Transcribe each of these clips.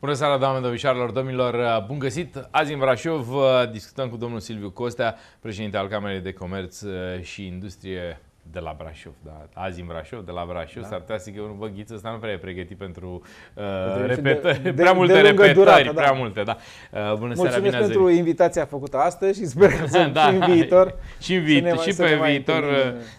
Bună seara, doamne domnișoarelor, domnilor, bun găsit! Azi în Brașov discutăm cu domnul Silviu Costea, președinte al Camerei de Comerț eh, și Industrie de la Brașov, da. Azi în Brașov, de la Brașov, da. s-ar putea să unul, bă, Ghiță, ăsta nu prea e pregătit pentru uh, păi, repetări, de, prea multe de repetări, durată, da. prea multe, da. Uh, bună Mulțumesc seara, Mulțumesc pentru invitația făcută astăzi și sper că să da. și în viitor. și în viitor, și uh, da. pe viitor,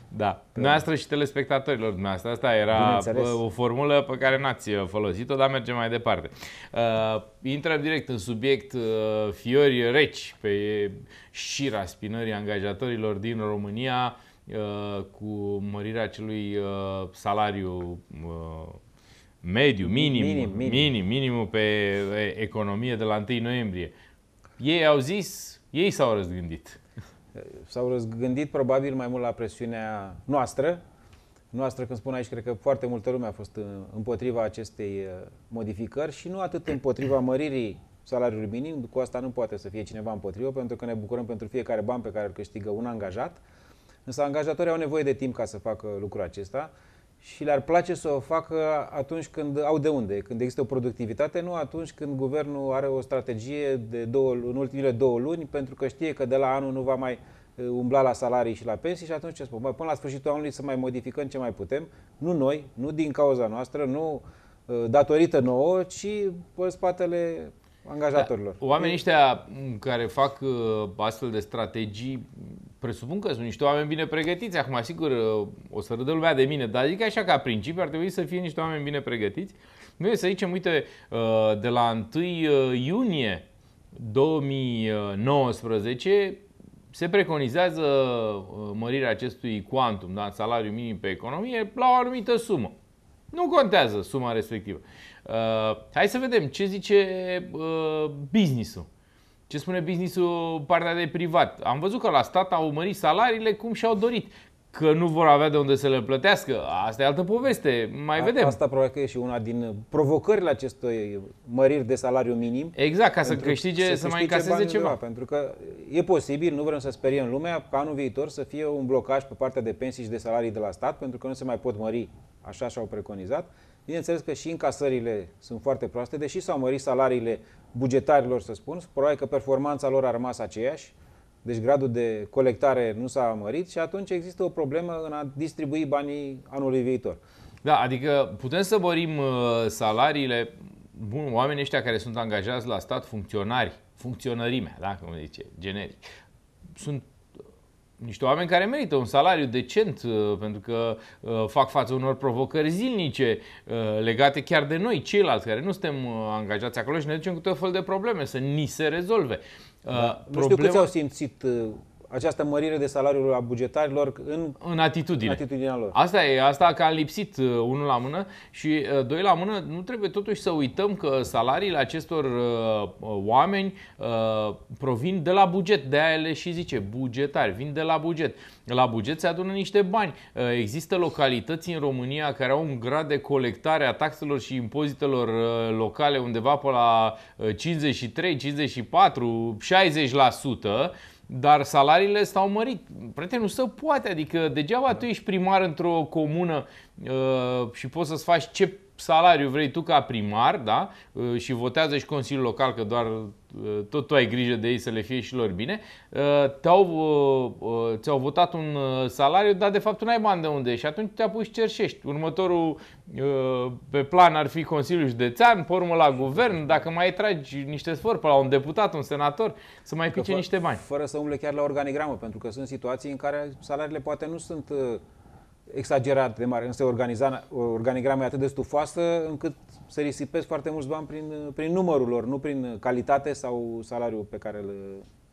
da. Noastră și telespectatorilor dumneavoastră. Asta era uh, o formulă pe care n-ați uh, folosit-o, dar mergem mai departe. Uh, intrăm direct în subiect uh, fiori reci pe șira spinării angajatorilor din România. Uh, Uh, cu mărirea acelui uh, salariu uh, mediu, minim, minim, minim. minim minimul pe economie de la 1 noiembrie. Ei au zis, ei s-au răzgândit. S-au răzgândit probabil mai mult la presiunea noastră. Noastră, când spun aici, cred că foarte multă lume a fost împotriva acestei modificări și nu atât împotriva măririi salariului minim, cu asta nu poate să fie cineva împotrivă, pentru că ne bucurăm pentru fiecare ban pe care îl câștigă un angajat, Însă angajatorii au nevoie de timp ca să facă lucrul acesta și le-ar place să o facă atunci când au de unde, când există o productivitate, nu atunci când guvernul are o strategie de două, în ultimile două luni, pentru că știe că de la anul nu va mai uh, umbla la salarii și la pensii și atunci ce spun? Bă, până la sfârșitul anului să mai modificăm ce mai putem, nu noi, nu din cauza noastră, nu uh, datorită nouă, ci pe spatele angajatorilor. Da, oamenii ăștia care fac uh, astfel de strategii presupun că sunt niște oameni bine pregătiți. Acum, sigur, uh, o să râdă lumea de mine, dar adică așa ca principiu ar trebui să fie niște oameni bine pregătiți. Noi să zicem, uite, uh, de la 1 iunie 2019 se preconizează mărirea acestui quantum, da, salariu minim pe economie, la o anumită sumă. Nu contează suma respectivă. Uh, hai să vedem ce zice uh, businessul. Ce spune businessul partea de privat. Am văzut că la stat au mărit salariile cum și-au dorit. Că nu vor avea de unde să le plătească, asta e altă poveste, mai A, vedem. Asta probabil că e și una din provocările acestui măriri de salariu minim. Exact, ca să câștige, să, să mai încaseze ceva. Da, pentru că e posibil, nu vrem să speriem lumea, ca anul viitor să fie un blocaj pe partea de pensii și de salarii de la stat, pentru că nu se mai pot mări așa și-au preconizat. Bineînțeles că și încasările sunt foarte proaste, deși s-au mărit salariile bugetarilor, să spun, probabil că performanța lor a rămas aceeași, deci gradul de colectare nu s-a mărit și atunci există o problemă în a distribui banii anului viitor. Da, adică putem să mărim uh, salariile, bun, oamenii ăștia care sunt angajați la stat, funcționari, funcționărimea, da, cum zice, generic, sunt niște oameni care merită un salariu decent uh, pentru că uh, fac față unor provocări zilnice uh, legate chiar de noi, ceilalți care nu suntem angajați acolo și ne ducem cu tot fel de probleme să ni se rezolve. Da. Problema... Nu știu câți au simțit această mărire de salariul a bugetarilor în, în atitudine. În atitudinea lor. Asta e, asta că a lipsit uh, unul la mână și uh, doi la mână, nu trebuie totuși să uităm că salariile acestor uh, uh, oameni uh, provin de la buget, de aia le și zice bugetari, vin de la buget. La buget se adună niște bani. Uh, există localități în România care au un grad de colectare a taxelor și impozitelor uh, locale undeva pe la 53, 54, 60%, dar salariile s-au mărit. nu se poate, adică degeaba tu ești primar într-o comună uh, și poți să-ți faci ce salariu vrei tu ca primar, da? Uh, și votează și Consiliul Local că doar uh, tot tu ai grijă de ei să le fie și lor bine, uh, te-au, ți-au votat un salariu, dar de fapt tu n-ai bani de unde și atunci te apuci și cerșești. Următorul pe plan ar fi Consiliul Județean, pe urmă la guvern, dacă mai tragi niște sfor pe la un deputat, un senator, să mai pice fă, niște bani. Fără să umble chiar la organigramă, pentru că sunt situații în care salariile poate nu sunt exagerat de mare, însă organigrama e atât de stufoasă încât se risipesc foarte mulți bani prin, prin numărul lor, nu prin calitate sau salariul pe care îl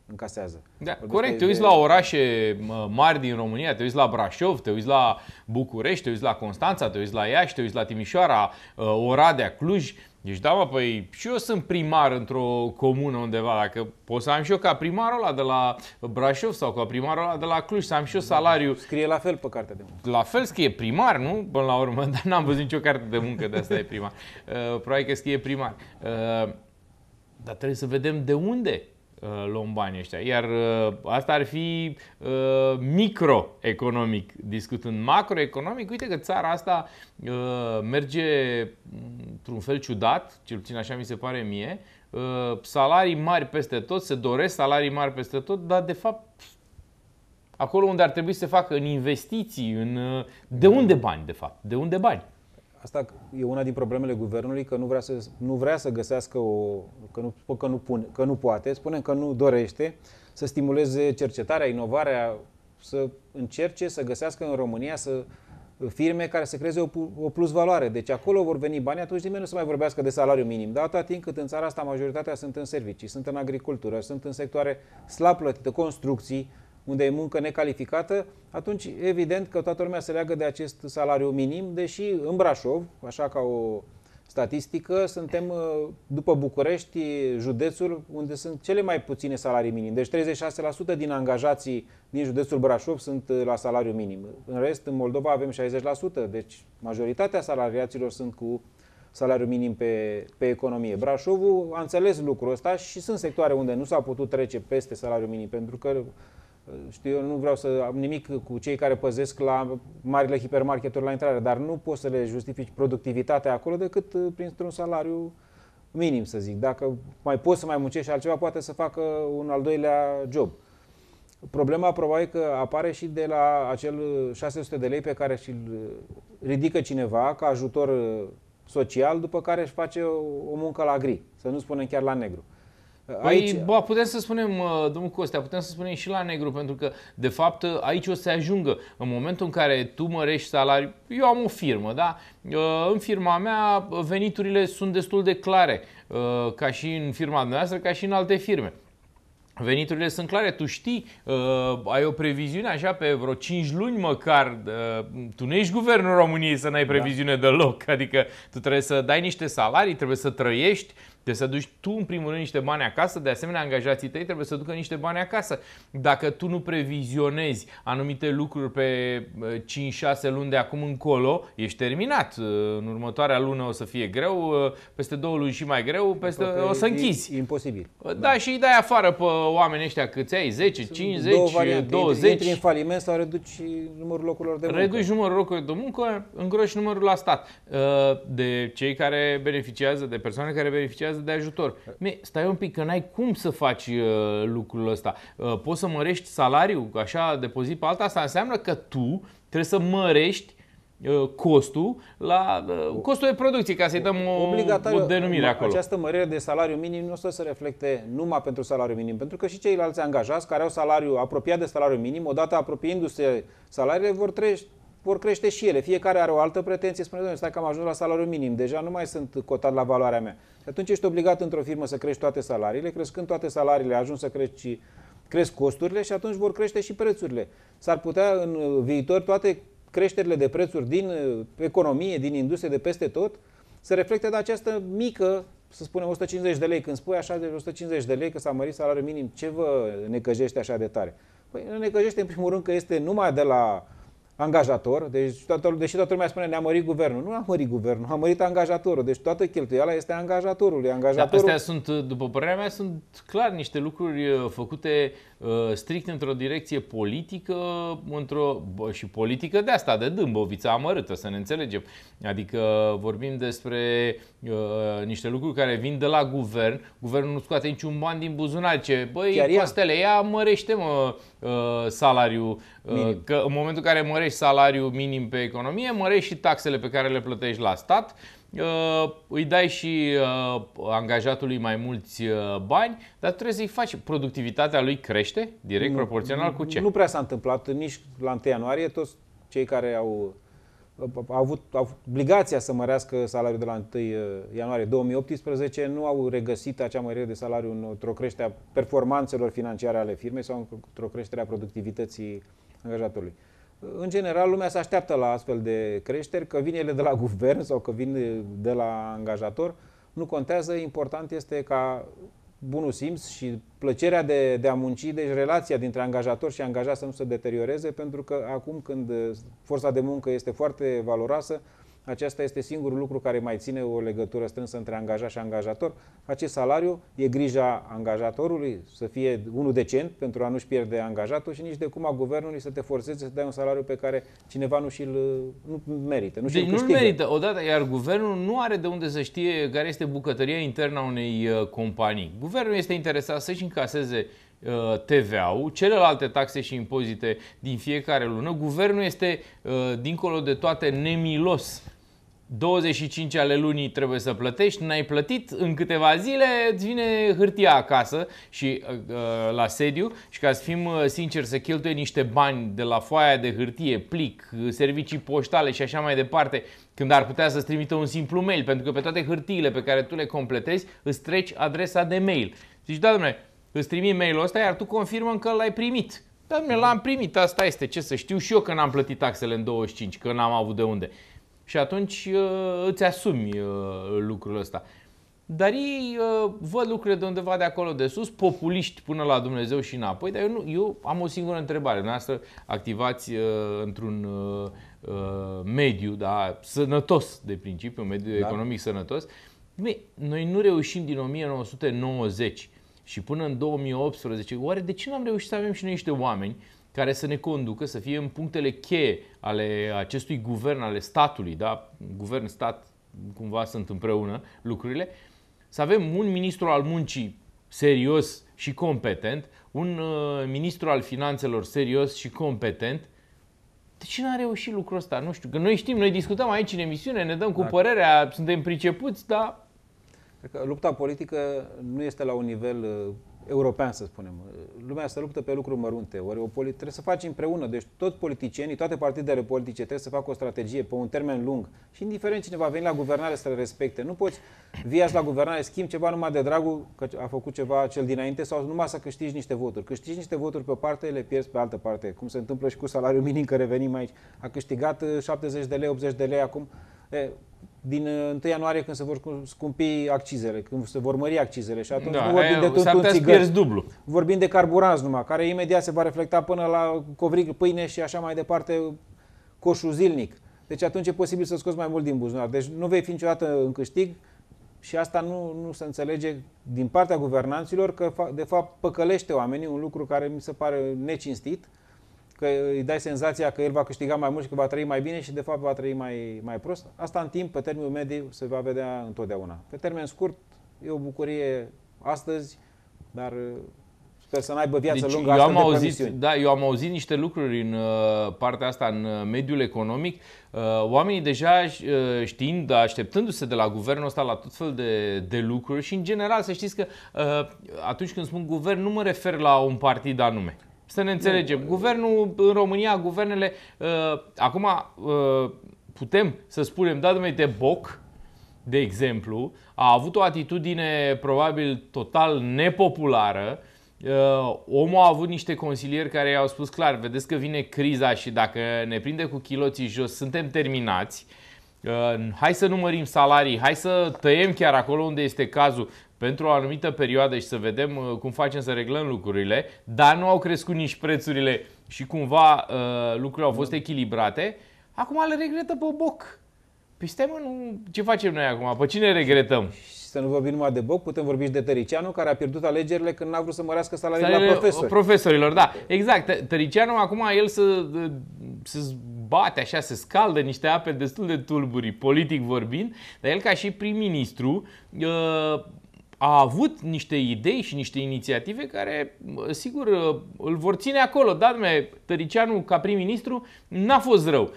încasează. Da, corect, te uiți de... la orașe mari din România, te uiți la Brașov, te uiți la București, te uiți la Constanța, te uiți la Iași, te uiți la Timișoara, uh, Oradea, Cluj. Deci da, mă, păi și eu sunt primar într-o comună undeva, dacă pot să am și eu ca primarul ăla de la Brașov sau ca primarul ăla de la Cluj, să am și eu da, salariu. Scrie la fel pe cartea de muncă. La fel scrie primar, nu? Până la urmă, dar n-am văzut nicio carte de muncă de asta e primar. Uh, probabil că scrie primar. Uh, dar trebuie să vedem de unde Uh, luăm banii ăștia. Iar uh, asta ar fi uh, microeconomic. Discutând macroeconomic, uite că țara asta uh, merge într-un fel ciudat, cel puțin așa mi se pare mie, uh, salarii mari peste tot, se doresc salarii mari peste tot, dar de fapt acolo unde ar trebui să se facă în investiții, în uh, de unde bani de fapt, de unde bani? Asta e una din problemele guvernului, că nu vrea să, nu vrea să găsească o... Că nu, că, nu pune, că nu poate, spunem că nu dorește să stimuleze cercetarea, inovarea, să încerce să găsească în România să firme care să creeze o, o plus valoare. Deci acolo vor veni bani, atunci nimeni nu se mai vorbească de salariu minim. Dar atâta timp cât în țara asta majoritatea sunt în servicii, sunt în agricultură, sunt în sectoare slab plătite, construcții, unde e muncă necalificată, atunci evident că toată lumea se leagă de acest salariu minim, deși în Brașov, așa ca o statistică, suntem uh, după București județul unde sunt cele mai puține salarii minim. Deci 36% din angajații din județul Brașov sunt uh, la salariu minim. În rest, în Moldova avem 60%, deci majoritatea salariaților sunt cu salariu minim pe, pe economie. Brașovul a înțeles lucrul ăsta și sunt sectoare unde nu s-a putut trece peste salariu minim, pentru că știu, eu nu vreau să am nimic cu cei care păzesc la marile hipermarketuri la intrare, dar nu poți să le justifici productivitatea acolo decât uh, printr-un salariu minim, să zic. Dacă mai poți să mai muncești altceva, poate să facă un al doilea job. Problema probabil că apare și de la acel 600 uh, de lei pe care și-l uh, ridică cineva ca ajutor social, după care își face o muncă la gri, să nu spunem chiar la negru. Păi, aici... Păi, ba, putem să spunem, uh, domnul Costea, putem să spunem și la negru, pentru că, de fapt, uh, aici o să ajungă. În momentul în care tu mărești salariul, eu am o firmă, da? Uh, în firma mea veniturile sunt destul de clare, ca și în firma noastră, ca și în alte firme. Veniturile sunt clare, tu știi, uh, ai o previziune așa pe vreo 5 luni măcar, uh, tu nu ești guvernul României să n-ai da. previziune da. deloc, adică tu trebuie să dai niște salarii, trebuie să trăiești, Trebuie deci să duci tu, în primul rând, niște bani acasă, de asemenea, angajații tăi trebuie să ducă niște bani acasă. Dacă tu nu previzionezi anumite lucruri pe 5-6 eh, luni de acum încolo, ești terminat. Eh, în următoarea lună o să fie greu, eh, peste două luni și mai greu, peste, o să închizi. E imposibil. Da, da, și îi dai afară pe oamenii ăștia câți ai, 10, 50, Două variante. 20. Intri în faliment sau reduci numărul locurilor de muncă. Reduci numărul locurilor de muncă, îngroși numărul la stat. De cei care beneficiază, de persoane care beneficiază beneficiază de ajutor. Mie, stai un pic, că n-ai cum să faci uh, lucrul ăsta. Uh, poți să mărești salariul, așa, de pe zi pe alta, asta înseamnă că tu trebuie să mărești uh, costul la uh, costul de producție, ca să-i dăm o, o denumire acolo. Această mărire de salariu minim nu o să se reflecte numai pentru salariu minim, pentru că și ceilalți angajați care au salariu apropiat de salariu minim, odată apropiindu-se salariile, vor trece, vor crește și ele. Fiecare are o altă pretenție, spune, domnule, stai că am ajuns la salariu minim, deja nu mai sunt cotat la valoarea mea. Și atunci ești obligat într-o firmă să crești toate salariile, crescând toate salariile, ajungi să crești și cresc costurile și atunci vor crește și prețurile. S-ar putea în uh, viitor toate creșterile de prețuri din uh, economie, din industrie, de peste tot, să reflecte de această mică, să spunem 150 de lei, când spui așa de 150 de lei că s-a mărit salariul minim, ce vă necăjește așa de tare? Păi ne necăjește în primul rând că este numai de la angajator, deci toată, deși toată lumea spune ne-a mărit guvernul. Nu a mărit guvernul, a mărit angajatorul. Deci toată cheltuiala este angajatorului. Da, angajatorul... Dar astea sunt, după părerea mea, sunt clar niște lucruri uh, făcute uh, strict într-o direcție politică într-o, și politică de asta, de dâmbovița amărâtă, să ne înțelegem. Adică vorbim despre uh, niște lucruri care vin de la guvern. Guvernul nu scoate niciun ban din buzunar. Ce, băi, Chiar Costele, ia mărește mă, uh, salariul. Uh, că în momentul în care mărește mărești salariul minim pe economie, mărești și taxele pe care le plătești la stat, uh, îi dai și uh, angajatului mai mulți uh, bani, dar trebuie să-i faci. Productivitatea lui crește direct nu, proporțional cu ce? Nu prea s-a întâmplat nici la 1 ianuarie. Toți cei care au, au avut au obligația să mărească salariul de la 1 ianuarie 2018 nu au regăsit acea mărire de salariu într-o creștere a performanțelor financiare ale firmei sau într-o creștere a productivității angajatorului în general, lumea se așteaptă la astfel de creșteri, că vin ele de la guvern sau că vin de la angajator, nu contează, important este ca bunul simț și plăcerea de, de a munci, deci relația dintre angajator și angajat să nu se deterioreze, pentru că acum când forța de muncă este foarte valoroasă, aceasta este singurul lucru care mai ține o legătură strânsă între angajat și angajator. Acest salariu e grija angajatorului să fie unul decent pentru a nu-și pierde angajatul și nici de cum a guvernului să te forțeze să dai un salariu pe care cineva nu și-l nu merită. Nu deci nu-l merită odată, iar guvernul nu are de unde să știe care este bucătăria internă a unei uh, companii. Guvernul este interesat să-și încaseze uh, TVA-ul, celelalte taxe și impozite din fiecare lună. Guvernul este, uh, dincolo de toate, nemilos 25 ale lunii trebuie să plătești, n-ai plătit, în câteva zile îți vine hârtia acasă și uh, uh la sediu și ca să fim uh, sinceri să cheltuie niște bani de la foaia de hârtie, plic, uh, servicii poștale și așa mai departe, când ar putea să-ți trimită un simplu mail, pentru că pe toate hârtiile pe care tu le completezi îți treci adresa de mail. Zici, da, domnule, îți trimit mailul ăsta, iar tu confirmă că l-ai primit. Da, Doamne, l-am primit, asta este, ce să știu și eu că n-am plătit taxele în 25, că n-am avut de unde și atunci uh, îți asumi uh, lucrul ăsta. Dar ei uh, văd lucrurile de undeva de acolo de sus, populiști până la Dumnezeu și înapoi, dar eu, nu, eu am o singură întrebare. Noastră activați uh, într-un uh, uh, mediu da, sănătos de principiu, un mediu da. economic sănătos. Bine, noi nu reușim din 1990 și până în 2018, oare de ce n-am reușit să avem și noi niște oameni care să ne conducă, să fie în punctele cheie ale acestui guvern, ale statului, da? guvern-stat, cumva sunt împreună lucrurile, să avem un ministru al muncii serios și competent, un uh, ministru al finanțelor serios și competent. De ce n-a reușit lucrul ăsta? Nu știu, că noi știm, noi discutăm aici în emisiune, ne dăm cu Dacă... părerea, suntem pricepuți, dar... Cred că lupta politică nu este la un nivel uh, european, să spunem. Lumea se luptă pe lucruri mărunte. Ori o polit- trebuie să faci împreună. Deci toți politicienii, toate partidele politice trebuie să facă o strategie pe un termen lung. Și indiferent cine va veni la guvernare să le respecte. Nu poți viați la guvernare, schimbi ceva numai de dragul că a făcut ceva cel dinainte sau numai să câștigi niște voturi. Câștigi niște voturi pe o parte, le pierzi pe altă parte. Cum se întâmplă și cu salariul minim, că revenim aici. A câștigat 70 uh, de lei, 80 de lei acum. E, din 1 uh, ianuarie când se vor scumpi accizele, când se vor mări accizele și atunci da, vorbim aia, de un țigări, dublu. vorbim de carburanți numai, care imediat se va reflecta până la covrig pâine și așa mai departe, coșul zilnic. Deci atunci e posibil să scoți mai mult din buzunar. Deci nu vei fi niciodată în câștig și asta nu, nu se înțelege din partea guvernanților că de fapt păcălește oamenii, un lucru care mi se pare necinstit că îi dai senzația că el va câștiga mai mult și că va trăi mai bine și de fapt va trăi mai, mai prost. Asta în timp, pe termenul mediu, se va vedea întotdeauna. Pe termen scurt, e o bucurie astăzi, dar uh, sper să n-aibă viață deci, lungă eu am auzit, Da, eu am auzit niște lucruri în uh, partea asta, în uh, mediul economic. oamenii deja știind, așteptându-se de la guvernul ăsta la tot fel de, de lucruri și în general să știți că atunci când spun guvern nu mă refer la un partid anume. Să ne înțelegem. Guvernul în România, guvernele, uh, acum uh, putem să spunem, da, de Boc, de exemplu, a avut o atitudine probabil total nepopulară. Uh, omul a avut niște consilieri care i-au spus clar, vedeți că vine criza și dacă ne prinde cu chiloții jos, suntem terminați. Uh, hai să numărim salarii, hai să tăiem chiar acolo unde este cazul pentru o anumită perioadă și să vedem uh, cum facem să reglăm lucrurile, dar nu au crescut nici prețurile și cumva uh, lucrurile au fost da. echilibrate, acum le regretă pe boc. Păi stai mă, nu... ce facem noi acum? Pe cine regretăm? să nu vorbim numai de Boc, putem vorbi și de Tăricianu, care a pierdut alegerile când n-a vrut să mărească salariile, salariile la profesori. Uh, profesorilor. Da, exact. Tăricianu acum el să, să bate așa, se scaldă niște ape destul de tulburi, politic vorbind, dar el ca și prim-ministru a avut niște idei și niște inițiative care, sigur, îl vor ține acolo. Dar Tăricianu ca prim-ministru n-a fost rău.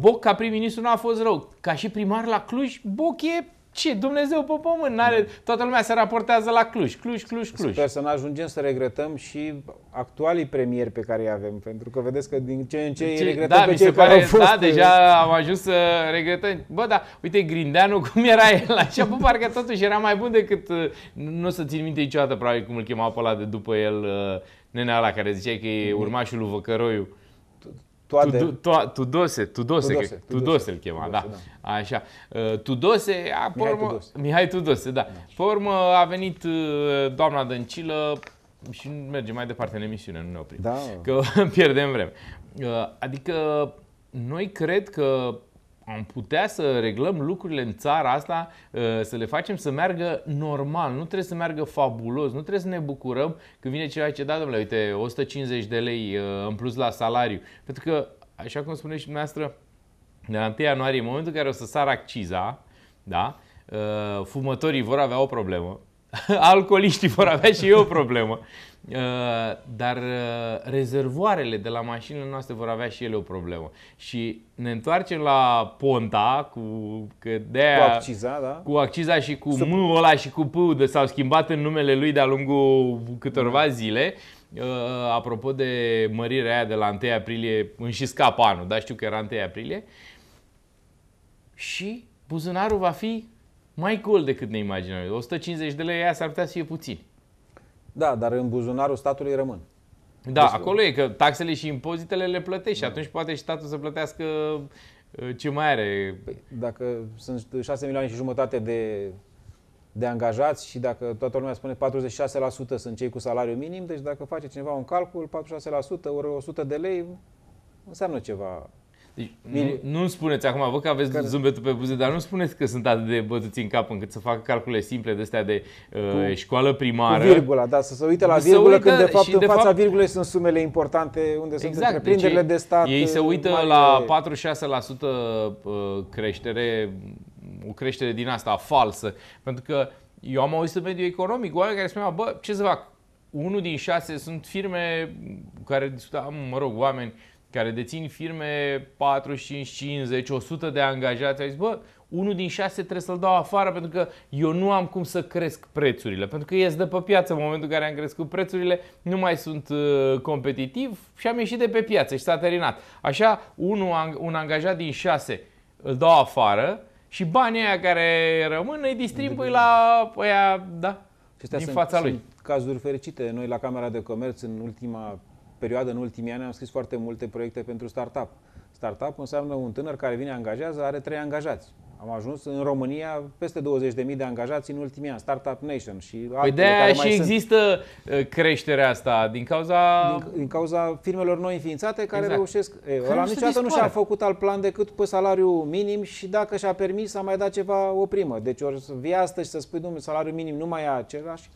Boc ca prim-ministru n-a fost rău. Ca și primar la Cluj, Boc e ce? Dumnezeu pe pământ. N-are, da. toată lumea se raportează la Cluj, Cluj, Cluj, Cluj. Sper să nu ajungem să regretăm și actualii premieri pe care îi avem, pentru că vedeți că din ce în ce, ce deci, regretăm da, pe cei pare, care au fost. Da, deja am ajuns să regretăm. Bă, da, uite Grindeanu cum era el la început, parcă totuși era mai bun decât, uh, nu o să țin minte niciodată probabil cum îl chema pe ăla de după el, uh, nenea ăla care zicea că e mm. urmașul lui Văcăroiu toate... Tudose, Tudose, Tudose, că, Tudose, Tudose îl chema, da. Tudose, da. da. Așa. Uh, Tudose, a, Mihai Tudose. Mihai Tudose, da. da. Pe urmă a venit uh, doamna Dăncilă și mergem mai departe în emisiune, nu ne oprim. Da. Că pierdem vreme. Uh, adică noi cred că am putea să reglăm lucrurile în țara asta, ă, să le facem să meargă normal, nu trebuie să meargă fabulos, nu trebuie să ne bucurăm când vine ceva ce, da, domnule, uite, 150 de lei ă, în plus la salariu. Pentru că, așa cum spuneți și dumneavoastră, de la 1 ianuarie, în momentul în care o să sară acciza, da, ă, fumătorii vor avea o problemă, alcooliștii vor avea și eu o problemă. Uh, dar uh, rezervoarele de la mașinile noastre vor avea și ele o problemă. Și ne întoarcem la ponta cu, că de cu acciza, da? Cu acciza și cu Sub... ăla și cu P de, s-au schimbat în numele lui de-a lungul câtorva da. zile. Uh, apropo de mărirea aia de la 1 aprilie, în și scap anul, dar știu că era 1 aprilie. Și buzunarul va fi mai gol decât ne imaginăm. 150 de lei aia s-ar putea să fie puțin. Da, dar în buzunarul statului rămân. Da, deci, acolo e că taxele și impozitele le plătești da. și atunci poate și statul să plătească uh, ce mai are. Păi, dacă sunt 6 milioane și jumătate de, de angajați și dacă toată lumea spune 46% sunt cei cu salariu minim, deci dacă face cineva un calcul, 46% ori 100 de lei înseamnă ceva deci, nu, nu spuneți acum, vă că aveți care... zâmbetul pe buze, dar nu spuneți că sunt atât de bătuți în cap încât să facă calcule simple de astea de uh, școală primară. Cu virgula, da, să se uite la virgulă uită, când de fapt în de fața fapt... virgulei sunt sumele importante unde exact, deci întreprinderile deci, de stat. Ei se uită mare... la 46% uh, creștere, o creștere din asta falsă, pentru că eu am auzit în mediul economic oameni care spuneau, bă, ce să fac, unul din șase sunt firme care discutam, mă rog, oameni care dețin firme 45, 50, 100 de angajați, ai zis, bă, unul din șase trebuie să-l dau afară pentru că eu nu am cum să cresc prețurile, pentru că ies de pe piață în momentul în care am crescut prețurile, nu mai sunt uh, competitiv și am ieșit de pe piață și s-a terminat. Așa, unul, un angajat din șase îl dau afară și banii aia care rămân îi distribui la aia, da, din fața sunt, fața lui. Sunt cazuri fericite. Noi la Camera de Comerț în ultima perioadă, în ultimii ani, am scris foarte multe proiecte pentru startup. Startup înseamnă un tânăr care vine, angajează, are trei angajați. Am ajuns în România peste 20.000 de angajați în ultimii ani, Startup Nation și păi de care și mai există sunt. Uh, creșterea asta din cauza... Din, din cauza firmelor noi înființate care exact. reușesc... E, care ăla nu niciodată nu și-a făcut alt plan decât pe salariul minim și dacă și-a permis a mai dat ceva o primă. Deci ori vii astăzi să spui, domnule, salariul minim nu mai e același,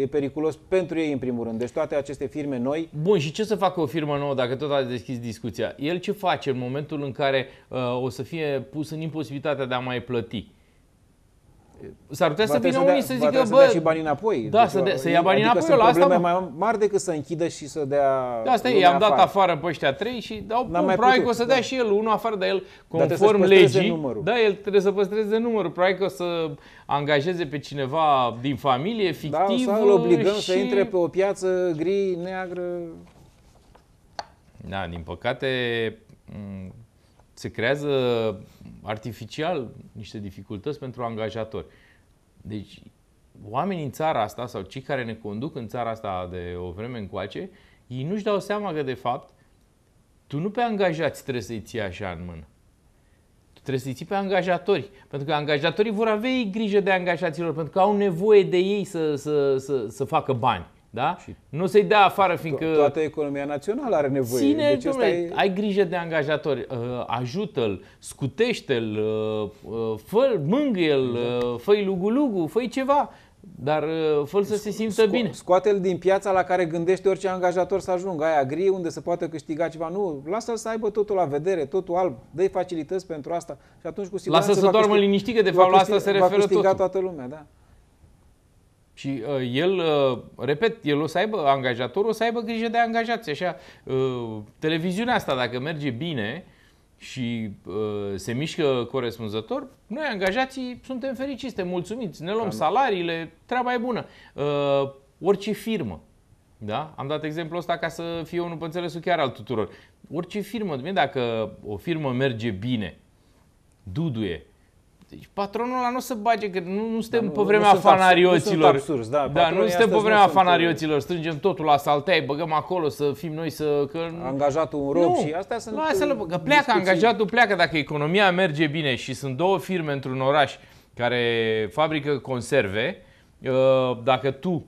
e periculos pentru ei în primul rând. Deci toate aceste firme noi... Bun, și ce să facă o firmă nouă dacă tot ați deschis discuția? El ce face în momentul în care uh, o să fie pus în imposibilitatea de a mai plăti? S-ar putea să vină unii să zică, bă... Să și banii înapoi. Da, deci, să, de, să ia banii adică înapoi. la asta probleme mai mari decât să închidă și să dea Da, asta e, i-am dat afară pe ăștia trei și dau probabil că o să da. dea da. și el unul afară, dar el, conform dar legii, numărul. da, el trebuie să păstreze numărul. Probabil că o să angajeze pe cineva din familie, da, fictiv. Da, să obligăm și... să intre pe o piață gri, neagră. Da, din păcate, se creează artificial niște dificultăți pentru angajatori. Deci, oamenii în țara asta sau cei care ne conduc în țara asta de o vreme încoace, ei nu-și dau seama că, de fapt, tu nu pe angajați trebuie să-i ții așa în mână. Tu trebuie să-i ții pe angajatori. Pentru că angajatorii vor avea ei grijă de angajaților, pentru că au nevoie de ei să, să, să, să facă bani. Da? Și nu se-i dea afară, fiindcă... To- toată economia națională are nevoie. Ține, deci domnule, e... ai grijă de angajatori, uh, ajută-l, scutește-l, uh, uh, fă mângâie-l, exact. fă-i lugu-lugu, fă ceva, dar fă să se simtă sco- bine. Scoate-l din piața la care gândește orice angajator să ajungă. Aia gri, unde se poate câștiga ceva. Nu, lasă-l să aibă totul la vedere, totul alb. Dă-i facilități pentru asta și atunci cu siguranță... Lasă să doarmă liniștit, că de fapt la asta se referă tot. toată lumea, da. Și uh, el, uh, repet, el o să aibă, angajatorul o să aibă grijă de angajați. Așa, uh, televiziunea asta, dacă merge bine și uh, se mișcă corespunzător, noi angajații suntem fericiți, suntem mulțumiți, ne luăm salariile, treaba e bună. Uh, orice firmă, da? Am dat exemplul ăsta ca să fie unul pe înțelesul chiar al tuturor. Orice firmă, dacă o firmă merge bine, duduie, deci patronul ăla nu se bage, că nu, nu suntem da, pe vremea nu fanarioților. Nu absurzi, da, da, nu suntem pe vremea fanarioților. Sunt... Strângem totul la saltea, băgăm acolo să fim noi să... Că... Angajatul un rob nu, și astea sunt... Nu, să că uh, pleacă, discuții. angajatul pleacă. Dacă economia merge bine și sunt două firme într-un oraș care fabrică conserve, uh, dacă tu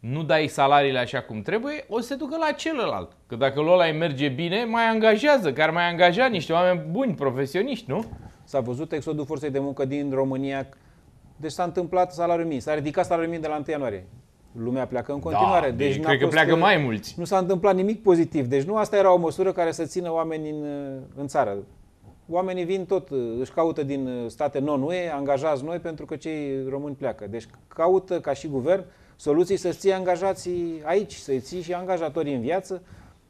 nu dai salariile așa cum trebuie, o să se ducă la celălalt. Că dacă lola îi merge bine, mai angajează, că ar mai angaja niște oameni buni, profesioniști, nu? S-a văzut exodul forței de muncă din România. Deci s-a întâmplat salariul minim. S-a ridicat salariul minim de la 1 ianuarie. Lumea pleacă în da, continuare. Da, deci, deci cred că pleacă mai mulți. Nu s-a întâmplat nimic pozitiv. Deci nu asta era o măsură care să țină oamenii în, în țară. Oamenii vin tot, își caută din state non-UE, angajați noi pentru că cei români pleacă. Deci caută ca și guvern soluții să-ți ții angajații aici, să-i ții și angajatorii în viață,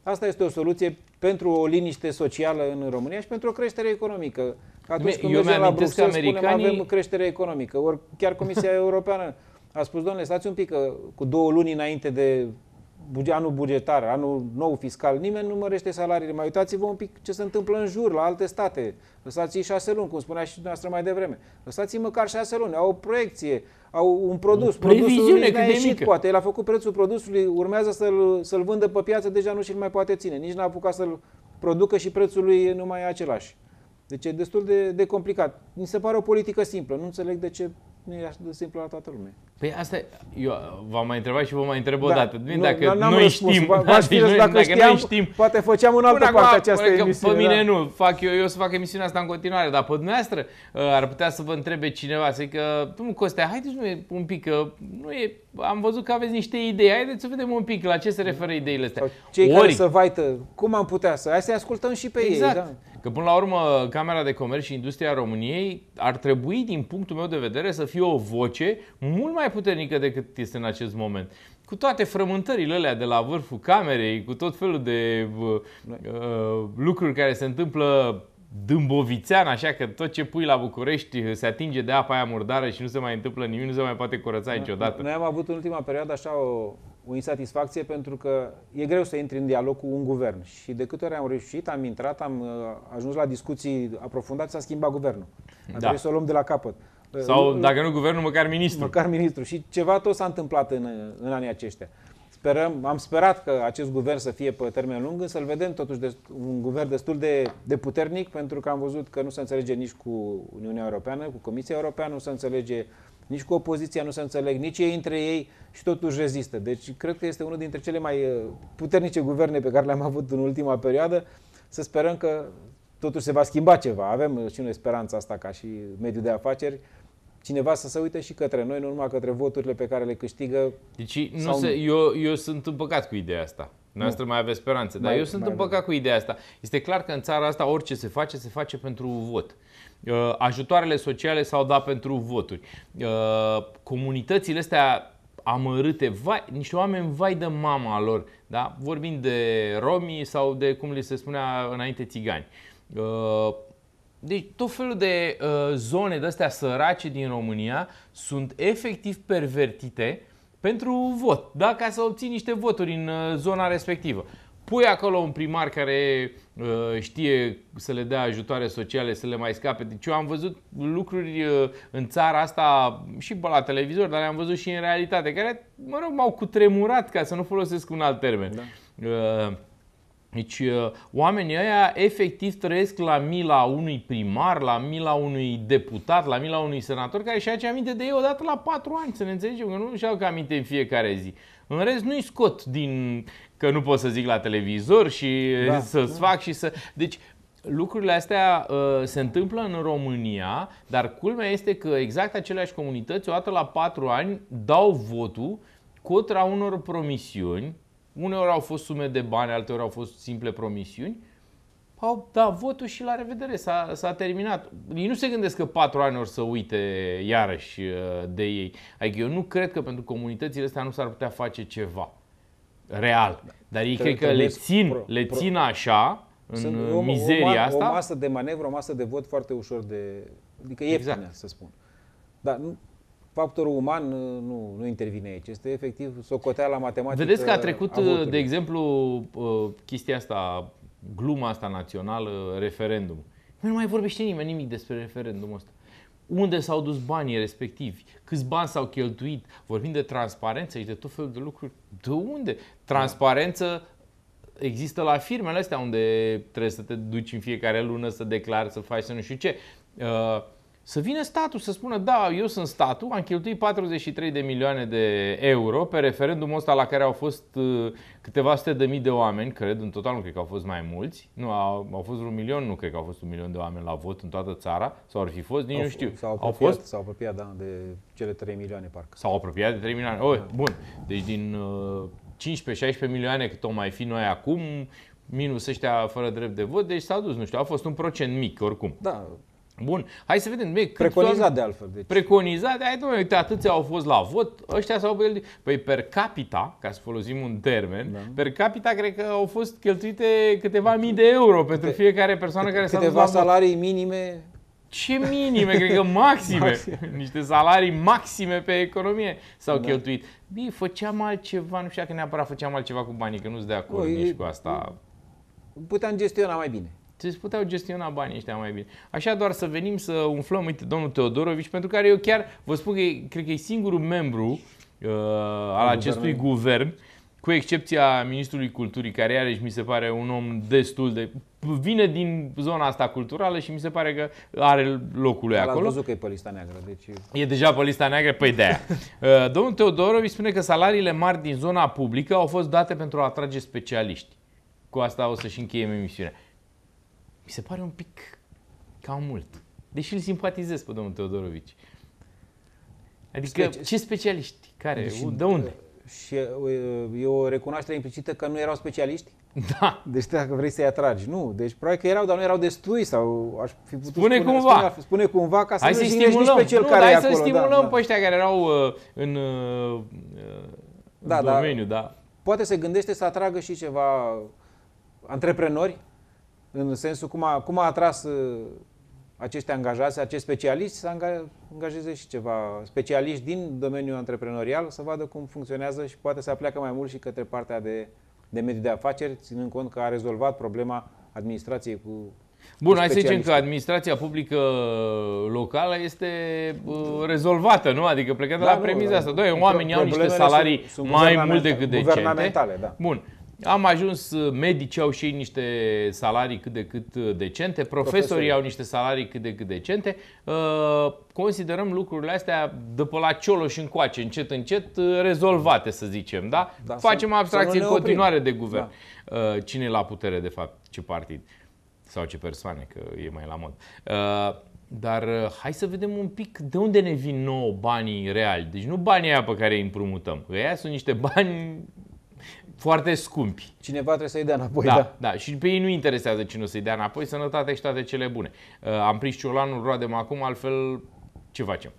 Asta este o soluție pentru o liniște socială în România și pentru o creștere economică. Atunci când mergem la Bruxelles, americanii... spunem avem creștere economică. Ori chiar Comisia Europeană a spus, domnule, stați un pic, că cu două luni înainte de anul bugetar, anul nou fiscal, nimeni nu mărește salariile. Mai uitați-vă un pic ce se întâmplă în jur, la alte state. Lăsați-i șase luni, cum spunea și dumneavoastră mai devreme. Lăsați-i măcar șase luni. Au o proiecție, au un produs. O previziune cât de ieșit, mică. poate. El a făcut prețul produsului, urmează să-l, să-l vândă pe piață, deja nu și-l mai poate ține. Nici n-a apucat să-l producă și prețul lui nu mai e același. Deci e destul de, de complicat. Mi se pare o politică simplă. Nu înțeleg de ce nu e așa de simplă la toată lumea. Păi asta, eu v-am mai întrebat și vă mai întreb o da, dată. Nu, dacă nu, noi știm, v deci dacă, dacă știam, noi știm, poate făceam în altă parte această emisiune. Pe da. mine da. nu, fac eu, eu să fac emisiunea asta în continuare, dar pe dumneavoastră uh, ar putea să vă întrebe cineva, să zică, tu Costea, haideți nu e un pic, că uh, nu e, am văzut că aveți niște idei, haideți să vedem un pic la ce se referă ideile astea. Sau cei Ori, care să vaită, cum am putea să, hai să ascultăm și pe exact. ei. Da. Că până la urmă Camera de Comerț și Industria României ar trebui, din punctul meu de vedere, să fie o voce mult mai mai puternică decât este în acest moment. Cu toate frământările alea de la vârful camerei, cu tot felul de uh, lucruri care se întâmplă dâmbovițean, așa că tot ce pui la București se atinge de apa aia murdară și nu se mai întâmplă nimic, nu se mai poate curăța noi, niciodată. Noi am avut în ultima perioadă așa o, o insatisfacție pentru că e greu să intri în dialog cu un guvern și de câte ori am reușit, am intrat, am uh, ajuns la discuții aprofundate, s-a schimbat guvernul. A da. să o luăm de la capăt. Sau, dacă nu guvernul, măcar ministru. Măcar ministru. Și ceva tot s-a întâmplat în, în anii aceștia. Sperăm, am sperat că acest guvern să fie pe termen lung, să-l vedem totuși de, un guvern destul de, de puternic, pentru că am văzut că nu se înțelege nici cu Uniunea Europeană, cu Comisia Europeană, nu se înțelege nici cu opoziția, nu se înțeleg nici ei între ei și totuși rezistă. Deci cred că este unul dintre cele mai uh, puternice guverne pe care le-am avut în ultima perioadă. Să sperăm că totuși se va schimba ceva. Avem uh, și noi speranța asta ca și mediul de afaceri cineva să se uite și către noi, nu numai către voturile pe care le câștigă. Deci nu se, eu, eu sunt împăcat cu ideea asta. Noastră mai aveți speranțe, dar mai, eu sunt împăcat cu ideea asta. Este clar că în țara asta orice se face, se face pentru vot. Uh, ajutoarele sociale s-au dat pentru voturi. Uh, comunitățile astea amărâte, vai, niște oameni vai de mama lor, da? vorbind de romi sau de, cum li se spunea înainte, țigani uh, deci tot felul de uh, zone de-astea sărace din România sunt efectiv pervertite pentru vot. Da? Ca să obții niște voturi în uh, zona respectivă. Pui acolo un primar care uh, știe să le dea ajutoare sociale, să le mai scape. Deci eu am văzut lucruri uh, în țara asta și pe la televizor, dar le-am văzut și în realitate, care, mă rog, m-au cutremurat, ca să nu folosesc un alt termen. Da. Uh, deci uh, oamenii ăia efectiv trăiesc la mila unui primar, la mila unui deputat, la mila unui senator care și-a aminte de ei odată la patru ani, să ne înțelegem, că nu și-au aminte în fiecare zi. În rest nu-i scot din că nu pot să zic la televizor și da. să-ți da. fac și să... Deci lucrurile astea uh, se întâmplă în România, dar culmea este că exact aceleași comunități, dată la patru ani, dau votul contra unor promisiuni Uneori au fost sume de bani, alteori au fost simple promisiuni. Au dat votul și la revedere, s-a, s-a terminat. Ei nu se gândesc că patru ani ori să uite iarăși uh, de ei. Adică eu nu cred că pentru comunitățile astea nu s-ar putea face ceva real. Da. Dar ei cred că le țin, pro, le țin așa, în Sunt o, mizeria o, o, asta. O masă de manevră, o masă de vot foarte ușor de... Adică e exact. să spun. Dar nu, factorul uman uh, nu, nu intervine aici. Este efectiv socoteala matematică. Vedeți că a trecut, a uh, de exemplu, uh, chestia asta, gluma asta națională, referendum. Nu mai vorbește nimeni nimic despre referendumul ăsta. Unde s-au dus banii respectivi? Câți bani s-au cheltuit? Vorbim de transparență și de tot felul de lucruri. De unde? Transparență există la firmele astea unde trebuie să te duci în fiecare lună să declari, să faci, să nu știu ce. Uh, să vină statul să spună, da, eu sunt statul, am cheltuit 43 de milioane de euro pe referendumul ăsta la care au fost uh, câteva sute de mii de oameni, cred, în total nu cred că au fost mai mulți, nu, au, au fost un milion, nu cred că au fost un milion de oameni la vot în toată țara, sau ar fi fost, nici au, nu știu. S-au apropiat, au fost? S-au apropiat, da, de cele 3 milioane, parcă. S-au apropiat de 3 milioane, oh, bun, deci din uh, 15-16 milioane cât o mai fi noi acum, minus ăștia fără drept de vot, deci s-a dus, nu știu, a fost un procent mic oricum. Da, Bun, hai să vedem. Bă, preconizat de altfel. Deci. Preconizat, hai domnule, uite, atâția au fost la vot, ăștia s-au cheltuit. Păi per capita, ca să folosim un termen, da. per capita cred că au fost cheltuite câteva mii de euro pentru fiecare persoană care s-a dus Câteva salarii minime ce minime, cred că maxime, maxime, niște salarii maxime pe economie s-au da. cheltuit. Bine, făceam altceva, nu știu că neapărat făceam altceva cu banii, că nu-s de acord nici cu asta. Puteam gestiona mai bine se puteau gestiona banii ăștia mai bine. Așa doar să venim să umflăm, uite, domnul Teodorovici, pentru care eu chiar vă spun că e, cred că e singurul membru uh, al acestui guvern, guvern cu excepția ministrului culturii, care iarăși mi se pare un om destul de... Vine din zona asta culturală și mi se pare că are locul lui acolo. văzut că e pe lista neagră. Deci... E deja pe lista neagră? Păi de uh, Domnul îi spune că salariile mari din zona publică au fost date pentru a atrage specialiști. Cu asta o să-și încheiem emisiunea mi se pare un pic cam mult. Deși îl simpatizez pe domnul Teodorovici. Adică Speci- ce specialiști? Care? Deci, de unde? Uh, și uh, e o recunoaștere implicită că nu erau specialiști? Da. Deci dacă vrei să-i atragi. Nu, deci probabil că erau, dar nu erau destui sau aș fi putut spune, spune cumva. Spune, spune cumva ca să hai nu să stimulăm. pe cel nu, care hai e acolo. să da, stimulăm da, pe da. care erau uh, în, uh, da, în da, domeniu, da. Poate se gândește să atragă și ceva antreprenori în sensul cum a, cum a atras uh, acești angajați, acești specialiști, să angajeze și ceva specialiști din domeniul antreprenorial, să vadă cum funcționează și poate să apleacă mai mult și către partea de, de mediu de afaceri, ținând cont că a rezolvat problema administrației cu Bun, cu hai să zicem că administrația publică locală este uh, rezolvată, nu? Adică plecând da, la premiza da. asta. Doi, oamenii au niște salarii sunt, sunt mai mult decât decente. Da. Bun. Am ajuns, uh, medicii au și niște salarii cât de cât uh, decente, profesorii, profesorii. au niște salarii cât de cât decente. Uh, considerăm lucrurile astea de pe la Cioloș încoace, încet, încet, rezolvate, să zicem. Da? da Facem abstracție în continuare de guvern. Da. Cine e la putere, de fapt, ce partid sau ce persoane, că e mai la mod. Dar hai să vedem un pic de unde ne vin nouă banii reali. Deci nu banii aia pe care îi împrumutăm. Că aia sunt niște bani foarte scumpi. Cineva trebuie să-i dea înapoi, da, da. da. Și pe ei nu interesează cine o să-i dea înapoi, sănătate și toate cele bune. Uh, am prins ciolanul, roadem acum, altfel ce facem?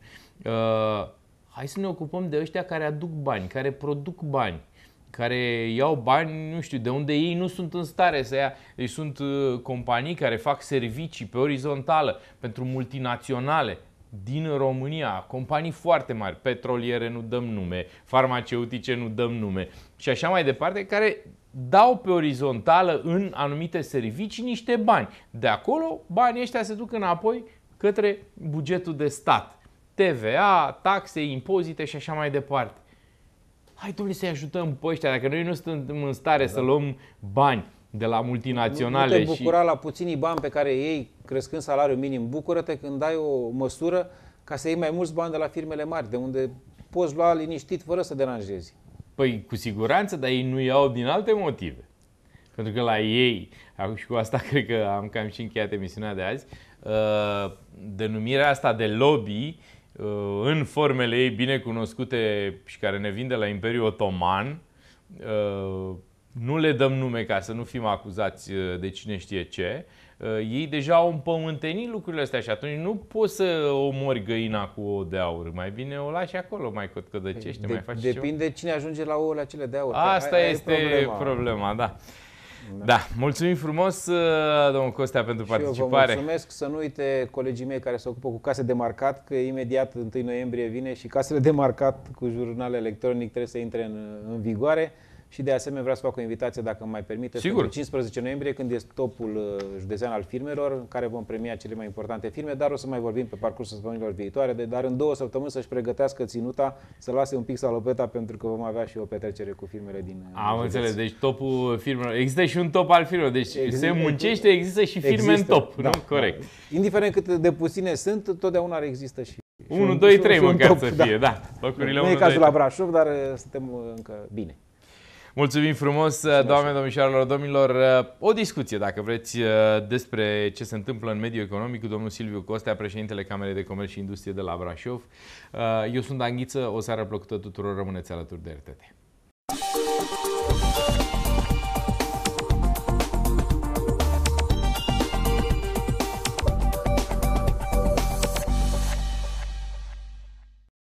Uh, hai să ne ocupăm de ăștia care aduc bani, care produc bani care iau bani, nu știu, de unde ei nu sunt în stare să ia. Deci sunt uh, companii care fac servicii pe orizontală pentru multinaționale, din România, companii foarte mari, petroliere nu dăm nume, farmaceutice nu dăm nume și așa mai departe, care dau pe orizontală în anumite servicii niște bani. De acolo, banii ăștia se duc înapoi către bugetul de stat. TVA, taxe, impozite și așa mai departe. Hai, domnule, să-i ajutăm pe ăștia. Dacă noi nu suntem în stare da. să luăm bani de la multinaționale. Nu, nu te bucura și... la puținii bani pe care ei, crescând salariul minim, bucură-te când ai o măsură ca să iei mai mulți bani de la firmele mari, de unde poți lua liniștit fără să deranjezi. Păi, cu siguranță, dar ei nu iau din alte motive. Pentru că la ei, și cu asta cred că am cam și încheiat emisiunea de azi, uh, denumirea asta de lobby uh, în formele ei binecunoscute și care ne vin de la Imperiul Otoman, uh, nu le dăm nume ca să nu fim acuzați uh, de cine știe ce, uh, ei deja au împământenit lucrurile astea și atunci nu poți să omori găina cu ouă de aur. Mai bine o lași acolo, mai că de, păi, mai faci Depinde ceva. cine ajunge la ouăle acele de aur. Asta ai, este problema. problema, da. Da. da. Mulțumim frumos, uh, domnul Costea, pentru și participare. Eu vă mulțumesc. Să nu uite colegii mei care se ocupă cu case de marcat, că imediat 1 noiembrie vine și casele de marcat cu jurnal electronic trebuie să intre în, în vigoare. Și de asemenea vreau să fac o invitație, dacă îmi mai permite, Sigur. 15 noiembrie, când este topul uh, județean al firmelor, în care vom premia cele mai importante firme, dar o să mai vorbim pe parcursul săptămânilor viitoare, de, dar în două săptămâni să-și pregătească ținuta, să lase un pic salopeta, pentru că vom avea și o petrecere cu firmele din uh, Am județ. înțeles, deci topul firmelor. Există și un top al firmelor, deci există, se muncește, există și firme există, în top, da, nu? Corect. Da. Indiferent cât de puține sunt, totdeauna există și 1, 2, 3 măcar top, să da. fie, da. da. Locurile nu 1, e cazul 2, la Brașov, dar uh, suntem încă bine. Mulțumim frumos, doamne, domnișoarelor, domnilor. O discuție, dacă vreți, eh, despre ce se întâmplă în mediul economic cu domnul Silviu Costea, președintele Camerei de Comerț și Industrie de la Brașov. Eh, eu sunt Anghiță, o seară plăcută tuturor, rămâneți alături de RTT.